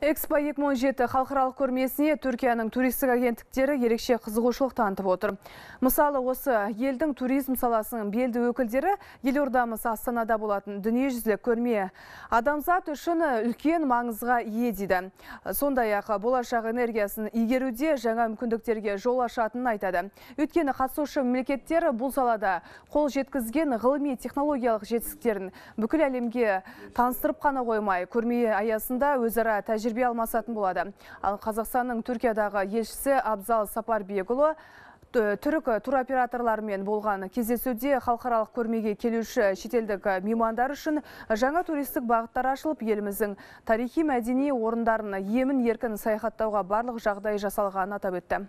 Экспо 2017 халықаралық көрмесіне Түркияның туристік агенттіктері ерекше қызығушылық танытып отыр. Мысалы, осы елдің туризм саласының белді өкілдері елордамыз Астанада болатын дүниежүзілік көрме адамзат үшін үлкен маңызға ие дейді. Сондай-ақ болашақ энергиясын игеруде жаңа мүмкіндіктерге жол ашатынын айтады. өткені қатысушы мемлекеттер бұл салада қол жеткізген ғылыми технологиялық жетістіктерін бүкіл әлемге таныстырып қана қоймай, көрме аясында өзара тәжірибе тәжірибе алмасатын болады. Ал Қазақстанның Түркиядағы елшісі Абзал сапарбекұлы түрік туроператорлармен болған кездесуде халықаралық көрмеге келуші шетелдік меймандар үшін жаңа туристік бағыттар ашылып еліміздің тарихи мәдени орындарын емін еркін саяхаттауға барлық жағдай жасалғанын атап өтті